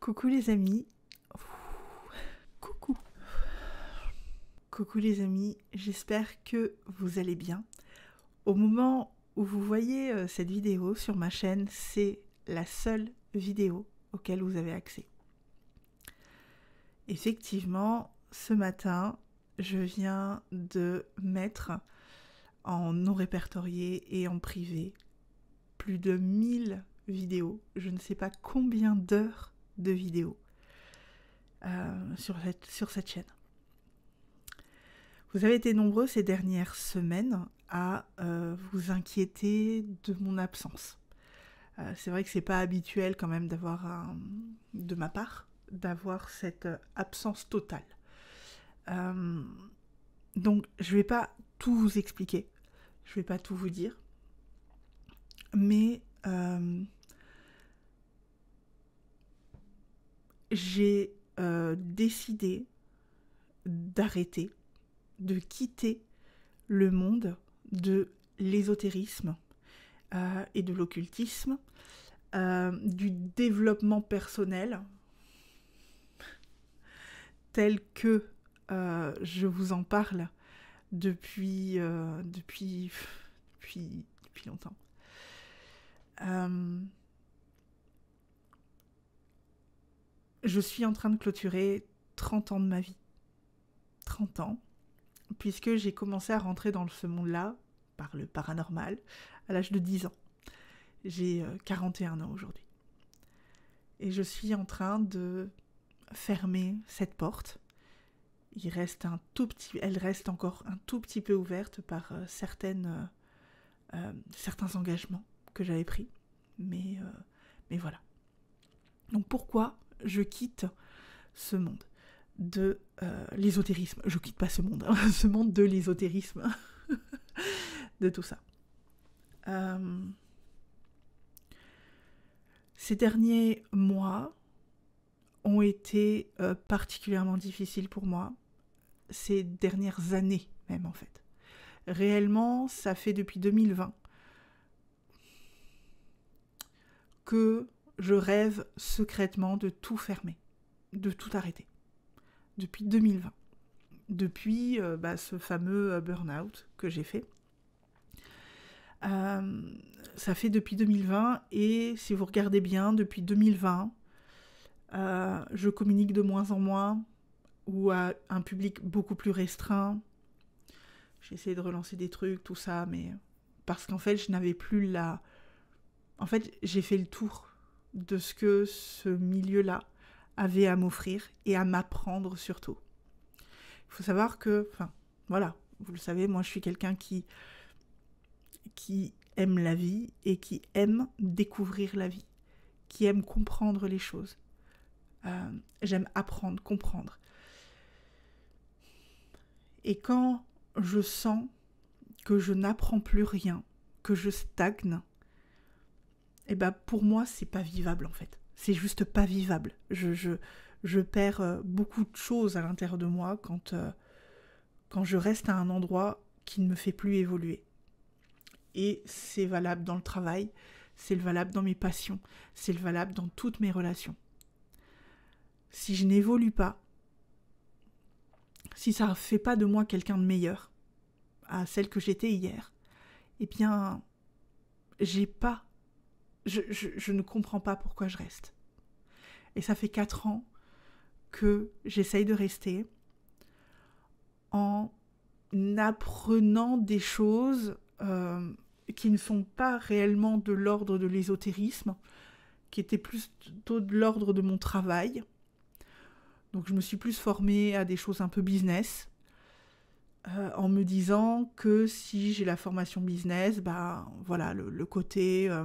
Coucou les amis. Coucou. Coucou les amis, j'espère que vous allez bien. Au moment où vous voyez euh, cette vidéo sur ma chaîne, c'est la seule vidéo auquel vous avez accès. Effectivement, ce matin, je viens de mettre en non répertorié et en privé plus de 1000 vidéos. Je ne sais pas combien d'heures de vidéos euh, sur, cette, chaîne. Vous avez été nombreux ces dernières semaines à euh, vous inquiéter de mon absence. Euh, c'est vrai que c'est pas habituel quand même d'avoir de ma part d'avoir cette absence totale. donc je vais pas tout vous expliquer, je ne vais pas tout vous dire, mais j'ai euh, décidé d'arrêter, de quitter le monde de l'ésotérisme euh, et de l'occultisme, euh, du développement personnel tel que je vous en parle depuis, depuis, depuis longtemps. je suis en train de clôturer 30 ans de ma vie. 30 ans, puisque j'ai commencé à rentrer dans ce monde-là par le paranormal à l'âge de 10 ans. J'ai 41 euh, ans aujourd'hui. Et je suis en train de fermer cette porte. Il reste un tout petit, elle reste encore un tout petit peu ouverte par euh, euh, certains engagements que j'avais pris. mais voilà. Donc pourquoi je quitte ce monde de euh, l'ésotérisme. Je quitte pas ce monde, hein, ce monde de l'ésotérisme, de tout ça. Euh, ces derniers mois ont été euh, particulièrement difficiles pour moi, ces dernières années même en fait. Réellement, ça fait depuis 2020 que je rêve secrètement de tout fermer, de tout arrêter. Depuis 2020. Depuis euh, bah, ce fameux euh, burn-out que j'ai fait. Euh, ça fait depuis 2020 et si vous regardez bien, depuis 2020, je communique de moins en moins ou à un public beaucoup plus restreint. J'ai essayé de relancer des trucs, tout ça, mais parce qu'en fait, je n'avais plus la... En fait, j'ai fait le tour de ce que ce milieu-là avait à m'offrir et à m'apprendre surtout. Il faut savoir que, enfin, voilà, vous le savez, moi je suis quelqu'un qui, qui aime la vie et qui aime découvrir la vie, qui aime comprendre les choses. Euh, j'aime apprendre, comprendre. Et quand je sens que je n'apprends plus rien, que je stagne, et eh ben, pour moi c'est pas vivable en fait. C'est juste pas vivable. Je, je, je perds euh, beaucoup de choses à l'intérieur de moi quand, euh, quand je reste à un endroit qui ne me fait plus évoluer. Et c'est valable dans le travail, c'est valable dans mes passions, c'est valable dans toutes mes relations. Si je n'évolue pas, si ça ne fait pas de moi quelqu'un de meilleur à celle que j'étais hier, eh bien, j'ai pas je, ne comprends pas pourquoi je reste. Et ça fait quatre ans que j'essaye de rester en apprenant des choses euh, qui ne sont pas réellement de l'ordre de l'ésotérisme, qui étaient plutôt de l'ordre de mon travail. Donc je me suis plus formée à des choses un peu business, euh, en me disant que si j'ai la formation business, bah voilà, le, côté euh,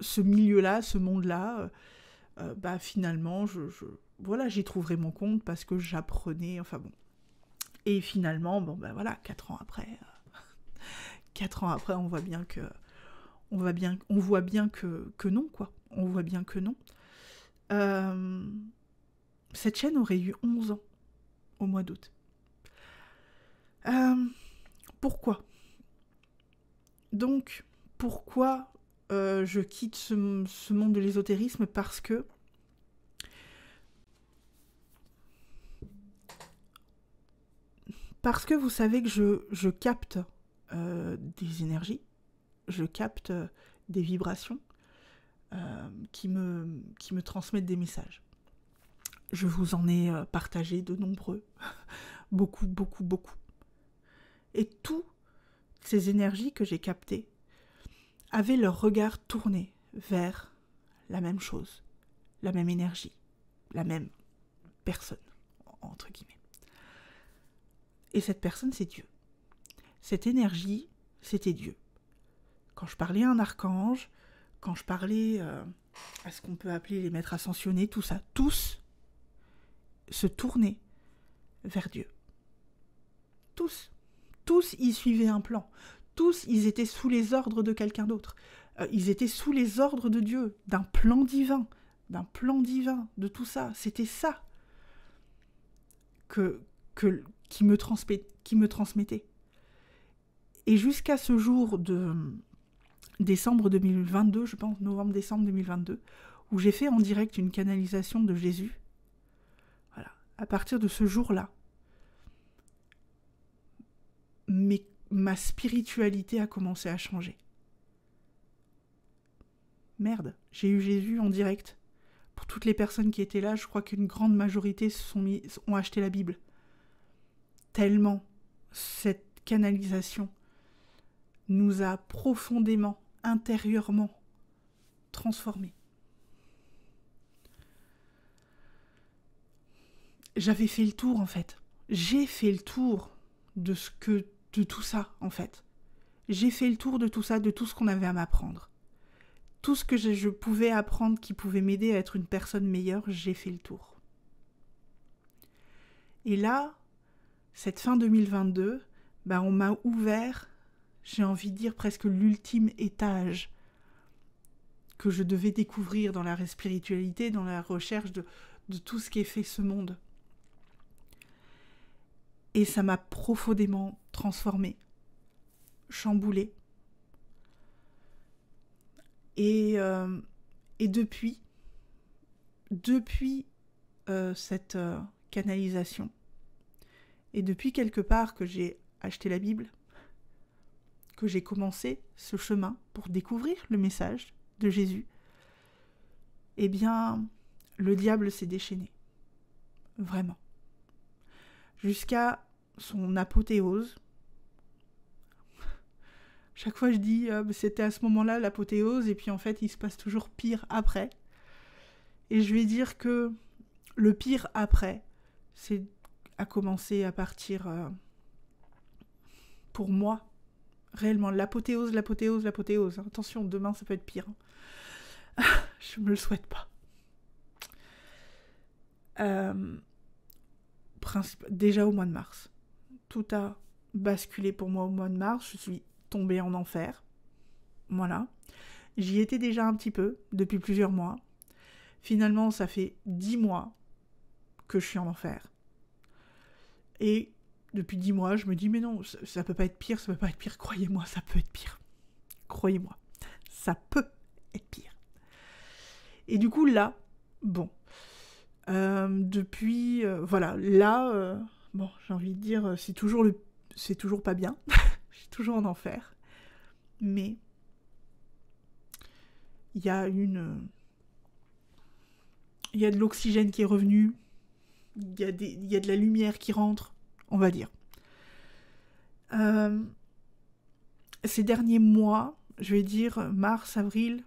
ce milieu-là, ce monde-là, euh, euh, bah finalement, je, voilà, j'y trouverai mon compte parce que j'apprenais, enfin bon. Et finalement, bon ben voilà, quatre ans après, euh, quatre ans après, on voit bien que, on voit bien, on voit bien que, non quoi, on voit bien que non. cette chaîne aurait eu 11 ans au mois d'août. pourquoi Donc, pourquoi euh, je quitte ce, monde de l'ésotérisme parce que parce que vous savez que je, capte euh, des énergies, je capte euh, des vibrations qui, me, qui me transmettent des messages. Je vous en ai partagé de nombreux, beaucoup, beaucoup, beaucoup. Et toutes ces énergies que j'ai captées, avaient leur regard tourné vers la même chose, la même énergie, la même personne, entre guillemets. Et cette personne, c'est Dieu. Cette énergie, c'était Dieu. Quand je parlais à un archange, quand je parlais euh, à ce qu'on peut appeler les maîtres ascensionnés, tout ça, tous se tournaient vers Dieu. Tous. Tous y suivaient un plan tous, ils étaient sous les ordres de quelqu'un d'autre. Euh, ils étaient sous les ordres de Dieu, d'un plan divin, d'un plan divin, de tout ça. C'était ça que, que, qui, me qui me transmettait. Et jusqu'à ce jour de décembre 2022, je pense, novembre-décembre 2022, où j'ai fait en direct une canalisation de Jésus, voilà, à partir de ce jour-là, mes ma spiritualité a commencé à changer. Merde, j'ai eu Jésus en direct. Pour toutes les personnes qui étaient là, je crois qu'une grande majorité ont acheté la Bible. Tellement cette canalisation nous a profondément, intérieurement transformés. J'avais fait le tour en fait. J'ai fait le tour de ce que de tout ça, en fait. J'ai fait le tour de tout ça, de tout ce qu'on avait à m'apprendre. Tout ce que je pouvais apprendre qui pouvait m'aider à être une personne meilleure, j'ai fait le tour. Et là, cette fin 2022, bah, on m'a ouvert, j'ai envie de dire presque l'ultime étage que je devais découvrir dans la spiritualité, dans la recherche de, de tout ce qui est fait ce monde et ça m'a profondément transformée, chamboulée. Et, euh, depuis, depuis euh, cette euh, canalisation, et depuis quelque part que j'ai acheté la Bible, que j'ai commencé ce chemin pour découvrir le message de Jésus, eh bien, le diable s'est déchaîné. Vraiment. Jusqu'à son apothéose. Chaque fois, je dis ah, c'était à ce moment-là l'apothéose, et puis en fait, il se passe toujours pire après. Et je vais dire que le pire après, c'est à commencer à partir, euh, pour moi, réellement, l'apothéose, l'apothéose, l'apothéose. Attention, demain, ça peut être pire. Hein. je me le souhaite pas. Euh, déjà au mois de mars tout a basculé pour moi au mois de mars. Je suis tombée en enfer. Voilà. J'y étais déjà un petit peu depuis plusieurs mois. Finalement, ça fait dix mois que je suis en enfer. Et depuis dix mois, je me dis, mais non, ça, ne peut pas être pire, ça peut pas être pire. Croyez-moi, ça peut être pire. Croyez-moi, ça peut être pire. Et du coup, là, bon, euh, depuis, euh, voilà, là, euh, Bon, j'ai envie de dire, euh, c'est toujours, le... c'est toujours pas bien. Je suis toujours en enfer. Mais il y a une. Euh, il y a de l'oxygène qui est revenu. Il y, a de la lumière qui rentre, on va dire. Euh, ces derniers mois, je vais dire mars, avril,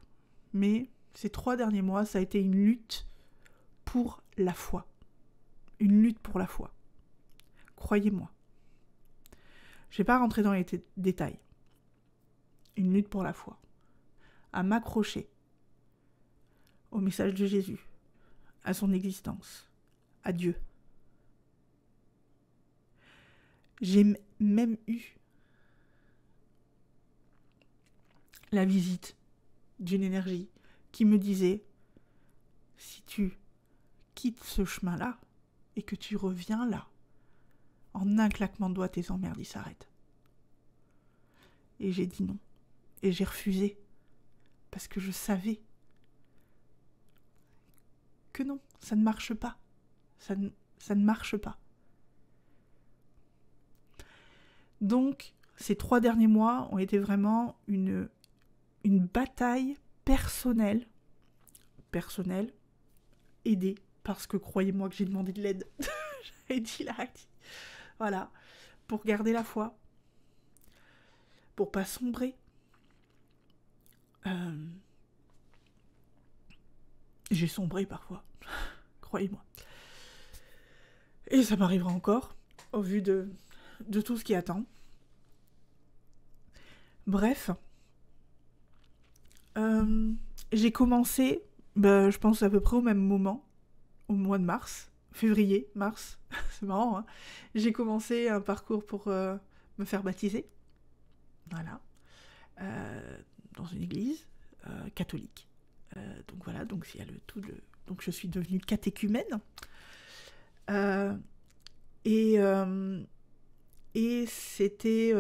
mai, ces trois derniers mois, ça a été une lutte pour la foi. Une lutte pour la foi croyez-moi. Je ne vais pas rentrer dans les détails. Une lutte pour la foi. À m'accrocher au message de Jésus, à son existence, à Dieu. J'ai même eu la visite d'une énergie qui me disait, si tu quittes ce chemin-là et que tu reviens là, en un claquement de doigts, tes emmerdes, ils s'arrêtent. Et j'ai dit non. Et j'ai refusé. Parce que je savais que non, ça ne marche pas. Ça ne, marche pas. Donc, ces trois derniers mois ont été vraiment une, une bataille personnelle, personnelle, aidée, parce que croyez-moi que j'ai demandé de l'aide. J'avais dit là, voilà, pour garder la foi, pour pas sombrer. Euh, j'ai sombré parfois, croyez-moi. Et ça m'arrivera encore, au vu de, de tout ce qui attend. Bref, euh, j'ai commencé, ben, je pense à peu près au même moment, au mois de mars, février, mars, c'est marrant, hein. j'ai commencé un parcours pour euh, me faire baptiser, voilà, euh, dans une église euh, catholique. donc voilà, donc il y a le tout le, donc je suis devenue catéchumène. et et c'était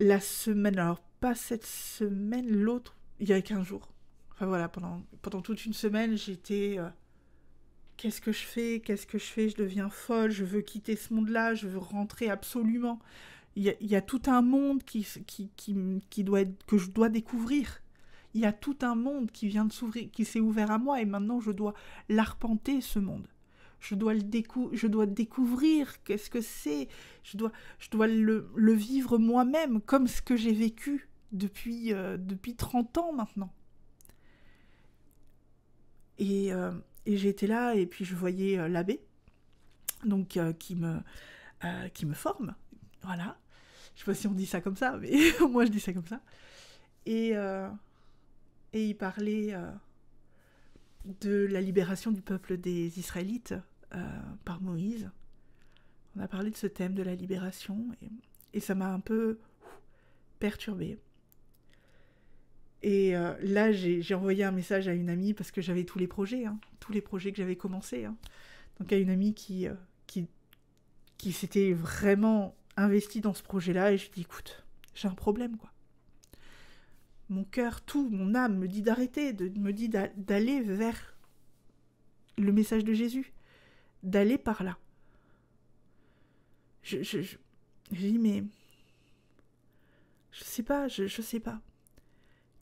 la semaine, alors pas cette semaine, l'autre, il y a qu'un jour. Enfin voilà, pendant, pendant toute une semaine, j'étais qu'est-ce que je fais Qu'est-ce que je fais Je deviens folle, je veux quitter ce monde-là, je veux rentrer absolument. Il y, a, tout un monde qui, qui, qui, qui doit être, que je dois découvrir. Il y a tout un monde qui vient de s'ouvrir, qui s'est ouvert à moi et maintenant je dois l'arpenter ce monde. Je dois le décou je dois découvrir qu'est-ce que c'est. Je dois, je dois le, vivre moi-même comme ce que j'ai vécu depuis, euh, depuis 30 ans maintenant. Et euh, et j'étais là et puis je voyais euh, l'abbé, donc euh, qui me euh, qui me forme, voilà. Je sais pas si on dit ça comme ça, mais moi je dis ça comme ça. Et et il parlait de la libération du peuple des Israélites par Moïse. On a parlé de ce thème de la libération et, et ça m'a un peu perturbée. Et euh, là, j'ai envoyé un message à une amie parce que j'avais tous les projets, hein, tous les projets que j'avais commencés. Hein. Donc à une amie qui, euh, qui, qui s'était vraiment investie dans ce projet-là et je lui ai dit, écoute, j'ai un problème, quoi. Mon cœur, tout, mon âme me dit d'arrêter, me dit d'aller vers le message de Jésus, d'aller par là. Je, je, je, je mais je sais pas, je, je sais pas.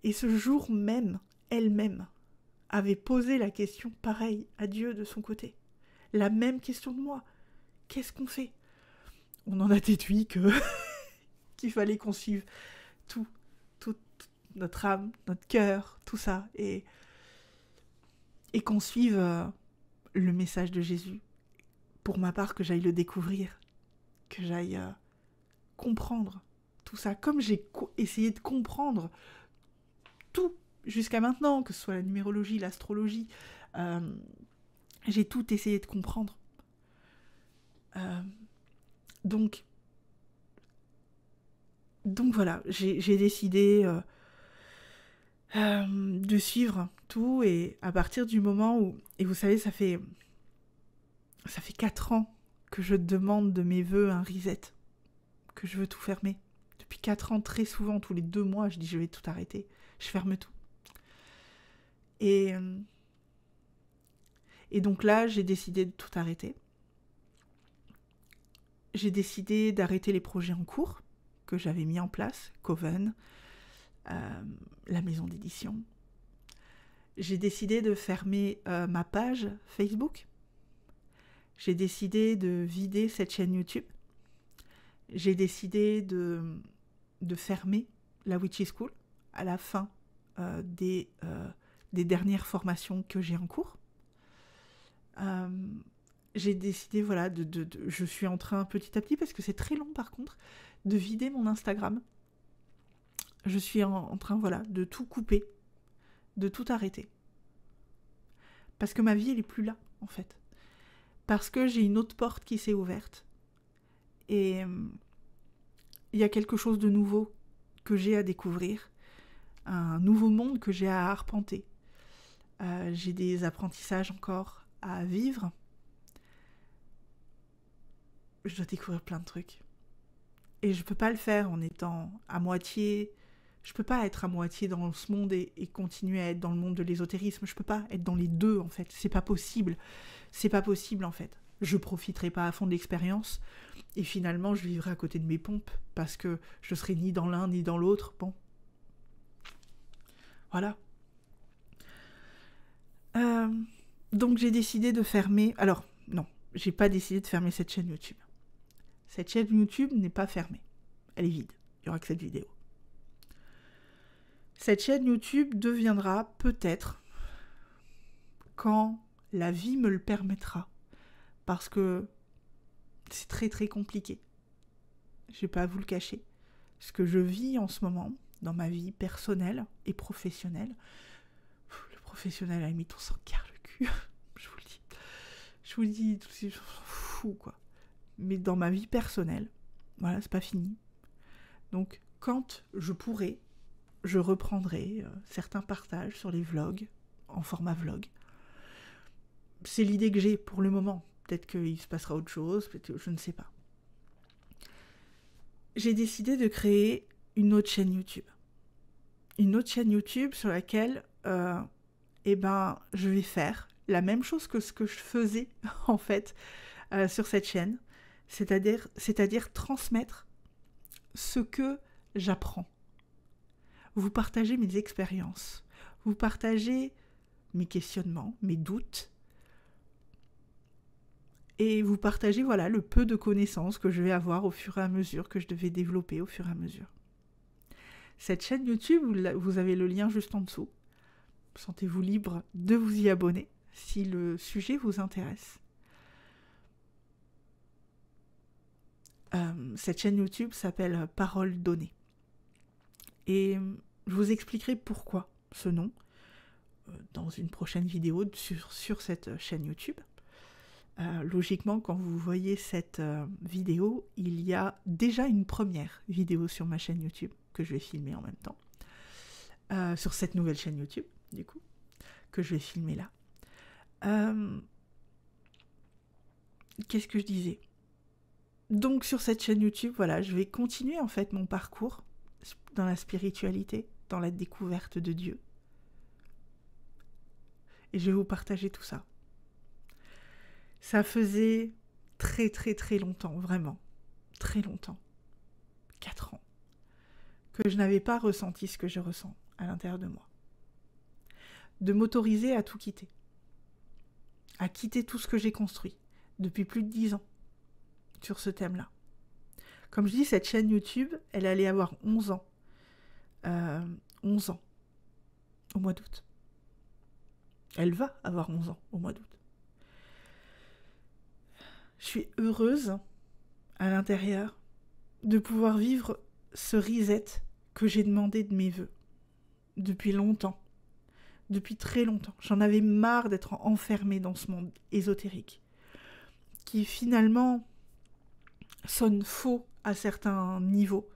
Et ce jour même, elle-même avait posé la question pareille à Dieu de son côté. La même question de moi. Qu'est-ce qu'on fait On en a déduit que qu'il fallait qu'on suive tout, toute notre âme, notre cœur, tout ça, et, et qu'on suive euh, le message de Jésus. Pour ma part, que j'aille le découvrir, que j'aille euh, comprendre tout ça, comme j'ai essayé de comprendre tout jusqu'à maintenant, que ce soit la numérologie, l'astrologie, euh, j'ai tout essayé de comprendre. Euh, donc, donc voilà, j'ai décidé euh, de suivre tout et à partir du moment où, et vous savez, ça fait ça fait quatre ans que je demande de mes voeux un reset, que je veux tout fermer. Depuis quatre ans, très souvent, tous les deux mois, je dis je vais tout arrêter je ferme tout. Et, euh, et donc là, j'ai décidé de tout arrêter. J'ai décidé d'arrêter les projets en cours que j'avais mis en place, Coven, euh, la maison d'édition. J'ai décidé de fermer euh, ma page Facebook. J'ai décidé de vider cette chaîne YouTube. J'ai décidé de, de fermer la Witchy School à la fin euh, euh, des, dernières formations que j'ai en cours. Euh, j'ai décidé, voilà, de, je suis en train petit à petit, parce que c'est très long par contre, de vider mon Instagram. Je suis en, train, voilà, de tout couper, de tout arrêter. Parce que ma vie, elle est plus là, en fait. Parce que j'ai une autre porte qui s'est ouverte. Et il y a quelque chose de nouveau que j'ai à découvrir un nouveau monde que j'ai à arpenter. Euh, j'ai des apprentissages encore à vivre. Je dois découvrir plein de trucs. Et je peux pas le faire en étant à moitié. Je peux pas être à moitié dans ce monde et, continuer à être dans le monde de l'ésotérisme. Je peux pas être dans les deux en fait. C'est pas possible. C'est pas possible en fait. Je profiterai pas à fond de l'expérience et finalement je vivrai à côté de mes pompes parce que je serai ni dans l'un ni dans l'autre. Bon, voilà. Euh, donc j'ai décidé de fermer. Alors, non, j'ai pas décidé de fermer cette chaîne YouTube. Cette chaîne YouTube n'est pas fermée. Elle est vide. Il n'y aura que cette vidéo. Cette chaîne YouTube deviendra peut-être quand la vie me le permettra. Parce que c'est très très compliqué. Je vais pas à vous le cacher. Ce que je vis en ce moment, dans ma vie personnelle et professionnelle. Le professionnel, a mis ton sang car le cul. je vous le dis. Je vous dis tout de suite, quoi. Mais dans ma vie personnelle, voilà, c'est pas fini. Donc, quand je pourrai, je reprendrai euh, certains partages sur les vlogs, en format vlog. C'est l'idée que j'ai pour le moment. Peut-être qu'il se passera autre chose, je ne sais pas. J'ai décidé de créer une autre chaîne YouTube. Une autre chaîne YouTube sur laquelle euh, eh ben, je vais faire la même chose que ce que je faisais en fait euh, sur cette chaîne, c'est-à-dire, c'est-à-dire transmettre ce que j'apprends. Vous partagez mes expériences, vous partagez mes questionnements, mes doutes, et vous partagez voilà le peu de connaissances que je vais avoir au fur et à mesure que je devais développer au fur et à mesure cette chaîne YouTube, vous avez le lien juste en dessous. Sentez-vous libre de vous y abonner si le sujet vous intéresse. Euh, cette chaîne YouTube s'appelle Parole donnée. Et je vous expliquerai pourquoi ce nom euh, dans une prochaine vidéo sur, sur cette chaîne YouTube. Euh, logiquement, quand vous voyez cette vidéo, il y a déjà une première vidéo sur ma chaîne YouTube que je vais filmer en même temps, euh, sur cette nouvelle chaîne YouTube, du coup, que je vais filmer là. Euh, qu'est-ce que je disais Donc sur cette chaîne YouTube, voilà, je vais continuer en fait mon parcours dans la spiritualité, dans la découverte de Dieu. Et je vais vous partager tout ça. Ça faisait très très très longtemps, vraiment. Très longtemps. Quatre ans que je n'avais pas ressenti ce que je ressens à l'intérieur de moi. De m'autoriser à tout quitter. À quitter tout ce que j'ai construit depuis plus de dix ans sur ce thème-là. Comme je dis, cette chaîne YouTube, elle allait avoir 11 ans. 11 euh, ans au mois d'août. Elle va avoir 11 ans au mois d'août. Je suis heureuse à l'intérieur de pouvoir vivre ce reset que j'ai demandé de mes voeux depuis longtemps. Depuis très longtemps. J'en avais marre d'être enfermée dans ce monde ésotérique qui finalement sonne faux à certains niveaux.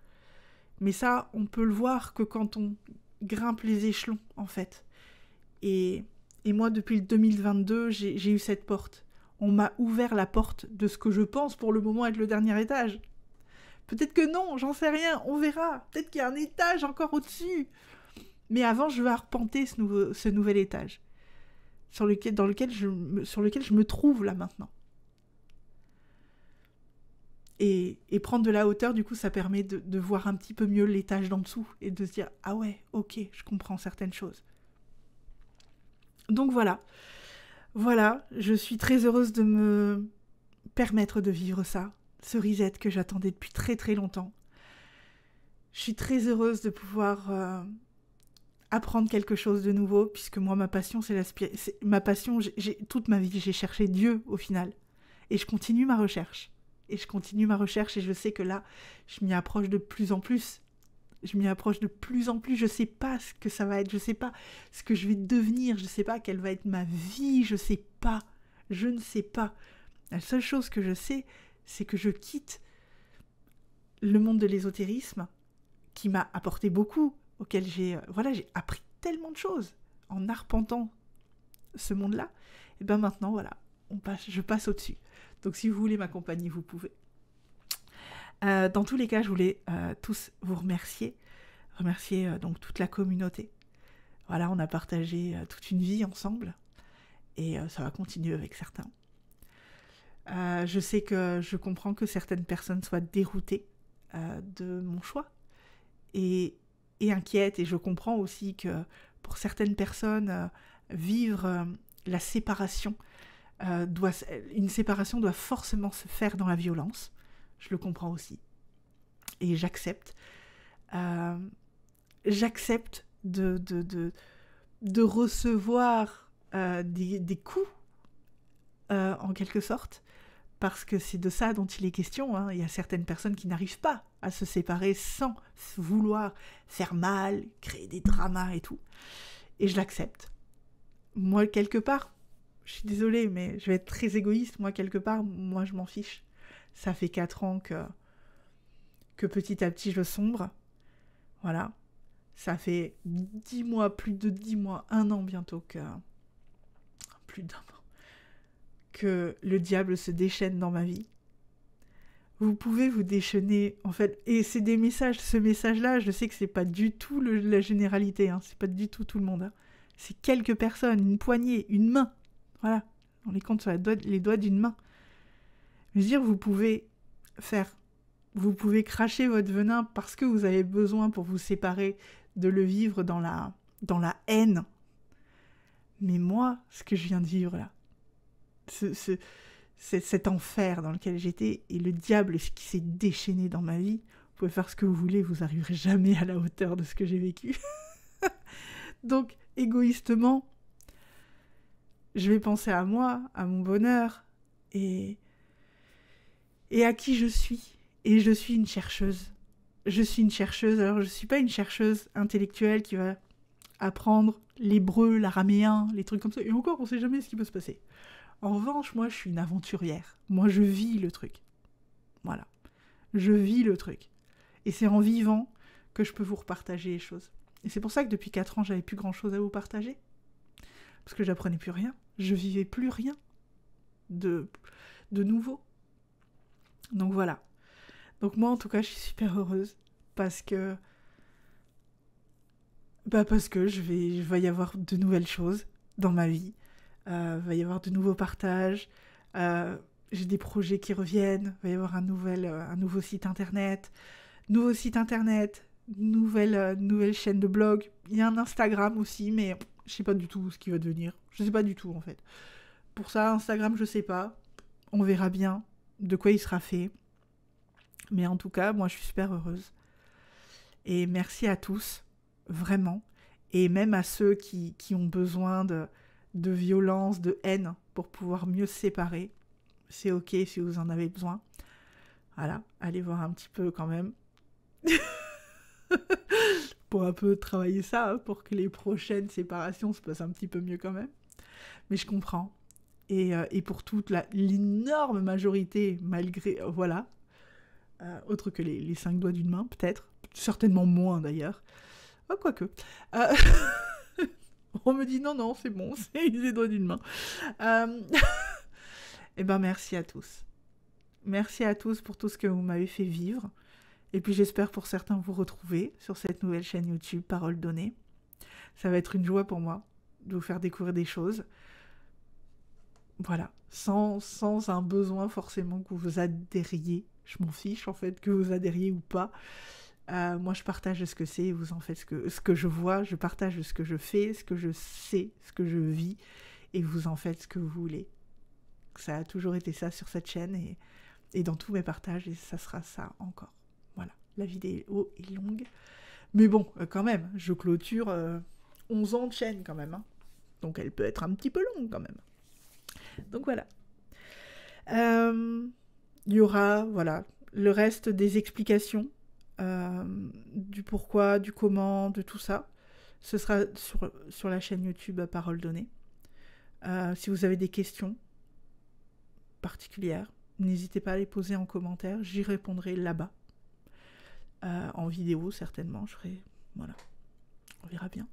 Mais ça, on peut le voir que quand on grimpe les échelons, en fait. Et, et moi, depuis le 2022, j'ai eu cette porte. On m'a ouvert la porte de ce que je pense pour le moment être le dernier étage. Peut-être que non, j'en sais rien, on verra. Peut-être qu'il y a un étage encore au-dessus. Mais avant, je veux arpenter ce, nouvel étage sur lequel, dans lequel je, me trouve là maintenant. Et, prendre de la hauteur, du coup, ça permet de, de voir un petit peu mieux l'étage d'en dessous et de se dire Ah ouais, ok, je comprends certaines choses. Donc voilà. Voilà, je suis très heureuse de me permettre de vivre ça, cerisette que j'attendais depuis très très longtemps. Je suis très heureuse de pouvoir euh, apprendre quelque chose de nouveau, puisque moi, ma passion, c'est la ma passion. J'ai toute ma vie, j'ai cherché Dieu au final, et je continue ma recherche. Et je continue ma recherche, et je sais que là, je m'y approche de plus en plus. Je m'y approche de plus en plus. Je ne sais pas ce que ça va être. Je ne sais pas ce que je vais devenir. Je ne sais pas quelle va être ma vie. Je ne sais pas. Je ne sais pas. La seule chose que je sais, c'est que je quitte le monde de l'ésotérisme qui m'a apporté beaucoup, auquel j'ai euh, voilà, j'ai appris tellement de choses en arpentant ce monde-là. Et bien maintenant, voilà, je passe au-dessus. Donc si vous voulez m'accompagner, vous pouvez. Euh, dans tous les cas, je voulais euh, tous vous remercier, remercier donc toute la communauté. Voilà, on a partagé toute une vie ensemble et ça va continuer avec certains. Euh, je sais que je comprends que certaines personnes soient déroutées euh, de mon choix et, inquiètes. Et je comprends aussi que pour certaines personnes, euh, vivre la séparation, doit, une séparation doit forcément se faire dans la violence. Je le comprends aussi. Et j'accepte. j'accepte de, de, de, recevoir des, coups en quelque sorte, parce que c'est de ça dont il est question. Hein. Il y a certaines personnes qui n'arrivent pas à se séparer sans vouloir faire mal, créer des dramas et tout. Et je l'accepte. Moi, quelque part, je suis désolée, mais je vais être très égoïste. Moi, quelque part, moi, je m'en fiche. Ça fait quatre ans que, que petit à petit, je sombre. Voilà. Ça fait dix mois, plus de dix mois, un an bientôt que... Plus d'un que le diable se déchaîne dans ma vie. Vous pouvez vous déchaîner, en fait, et c'est des messages, ce message-là, je sais que c'est pas du tout la généralité, hein, c'est pas du tout tout le monde. Hein. C'est quelques personnes, une poignée, une main, voilà, on les compte sur les doigts d'une main. Je veux dire, vous pouvez faire, vous pouvez cracher votre venin parce que vous avez besoin pour vous séparer de le vivre dans la, dans la haine. Mais moi, ce que je viens de vivre là, ce, cet enfer dans lequel j'étais et le diable qui s'est déchaîné dans ma vie. Vous pouvez faire ce que vous voulez, vous n'arriverez jamais à la hauteur de ce que j'ai vécu. Donc, égoïstement, je vais penser à moi, à mon bonheur et, et à qui je suis. Et je suis une chercheuse. Je suis une chercheuse. Alors, je ne suis pas une chercheuse intellectuelle qui va apprendre l'hébreu, l'araméen, les trucs comme ça. Et encore, on ne sait jamais ce qui peut se passer. En revanche, moi, je suis une aventurière. Moi, je vis le truc. Voilà. Je vis le truc. Et c'est en vivant que je peux vous repartager les choses. Et c'est pour ça que depuis 4 ans, j'avais plus grand chose à vous partager. Parce que j'apprenais plus rien. Je vivais plus rien de, de nouveau. Donc voilà. Donc moi, en tout cas, je suis super heureuse. Parce que. Bah parce que je vais, y avoir de nouvelles choses dans ma vie il euh, va y avoir de nouveaux partages, euh, j'ai des projets qui reviennent, il va y avoir un, nouvel, euh, un nouveau site internet, nouveau site internet, nouvelle, nouvelle chaîne de blog, il y a un Instagram aussi, mais je sais pas du tout ce qui va devenir, je sais pas du tout en fait. Pour ça, Instagram, je sais pas, on verra bien de quoi il sera fait. Mais en tout cas, moi, je suis super heureuse. Et merci à tous, vraiment. Et même à ceux qui ont besoin de, de violence, de haine, pour pouvoir mieux se séparer. C'est ok si vous en avez besoin. Voilà, allez voir un petit peu quand même. pour un peu travailler ça, hein, pour que les prochaines séparations se passent un petit peu mieux quand même. Mais je comprends. Et, euh, pour toute l'énorme majorité, malgré... Euh, voilà. Euh, autre que les, cinq doigts d'une main, peut-être. Certainement moins d'ailleurs. Oh, quoique. On me dit non, non, c'est bon, c'est les doigts d'une main. Euh, eh ben, merci à tous. Merci à tous pour tout ce que vous m'avez fait vivre. Et puis j'espère pour certains vous retrouver sur cette nouvelle chaîne YouTube Parole donnée. Ça va être une joie pour moi de vous faire découvrir des choses. Voilà, sans, sans un besoin forcément que vous adhériez. Je m'en fiche en fait que vous adhériez ou pas. Euh, moi, je partage ce que c'est, vous en faites ce que, ce que je vois, je partage ce que je fais, ce que je sais, ce que je vis, et vous en faites ce que vous voulez. Ça a toujours été ça sur cette chaîne et, dans tous mes partages, et ça sera ça encore. Voilà, la vidéo est longue. Mais bon, euh, quand même, je clôture 11 euh, ans de chaîne quand même. Hein. Donc elle peut être un petit peu longue quand même. Donc voilà. Il y aura, voilà, le reste des explications euh, du pourquoi, du comment, de tout ça. Ce sera sur, sur la chaîne YouTube Parole Donnée. Euh, si vous avez des questions particulières, n'hésitez pas à les poser en commentaire, j'y répondrai là-bas. Euh, en vidéo, certainement, je Voilà, on verra bien.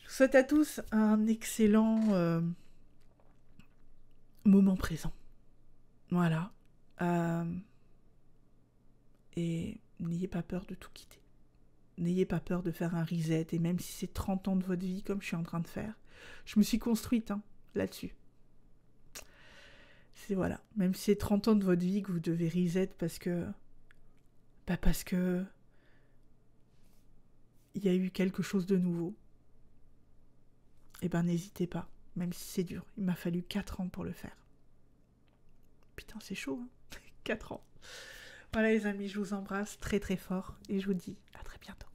Je vous souhaite à tous un excellent moment présent. Voilà et n'ayez pas peur de tout quitter. N'ayez pas peur de faire un reset, et même si c'est 30 ans de votre vie, comme je suis en train de faire, je me suis construite hein, là-dessus. C'est voilà, même si c'est 30 ans de votre vie que vous devez reset parce que. Bah parce que. Il y a eu quelque chose de nouveau. Eh ben n'hésitez pas, même si c'est dur. Il m'a fallu 4 ans pour le faire. Putain, c'est chaud, hein 4 ans. Voilà les amis, je vous embrasse très très fort et je vous dis à très bientôt.